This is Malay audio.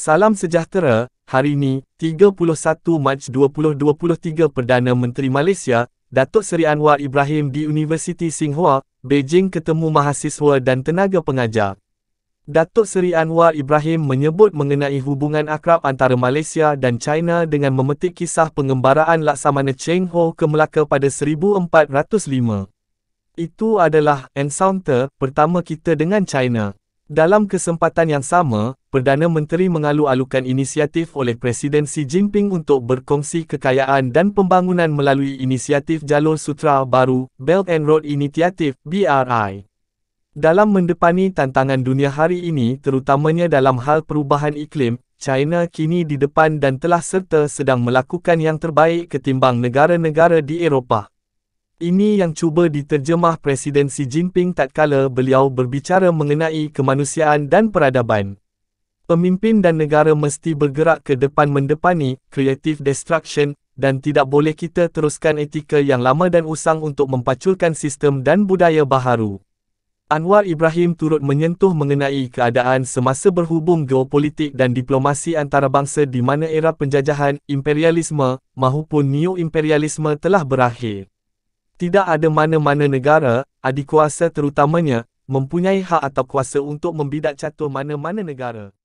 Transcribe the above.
Salam sejahtera, hari ini, 31 Mac 2023 Perdana Menteri Malaysia, Datuk Seri Anwar Ibrahim di Universiti Tsinghua, Beijing ketemu mahasiswa dan tenaga pengajar. Datuk Seri Anwar Ibrahim menyebut mengenai hubungan akrab antara Malaysia dan China dengan memetik kisah pengembaraan Laksamana Cheng Ho ke Melaka pada 1405. Itu adalah encounter pertama kita dengan China. Dalam kesempatan yang sama, Perdana Menteri mengalu-alukan inisiatif oleh Presiden Xi Jinping untuk berkongsi kekayaan dan pembangunan melalui inisiatif Jalur Sutra Baru, Belt and Road Initiative, BRI. Dalam mendepani tantangan dunia hari ini terutamanya dalam hal perubahan iklim, China kini di depan dan telah serta sedang melakukan yang terbaik ketimbang negara-negara di Eropah. Ini yang cuba diterjemah Presiden Xi Jinping tatkala beliau berbicara mengenai kemanusiaan dan peradaban. Pemimpin dan negara mesti bergerak ke depan mendepani creative destruction dan tidak boleh kita teruskan etika yang lama dan usang untuk mempaculkan sistem dan budaya baharu. Anwar Ibrahim turut menyentuh mengenai keadaan semasa berhubung geopolitik dan diplomasi antarabangsa di mana era penjajahan, imperialisme, mahupun neo-imperialisme telah berakhir. Tidak ada mana-mana negara, adikuasa terutamanya, mempunyai hak atau kuasa untuk membidak catur mana-mana negara.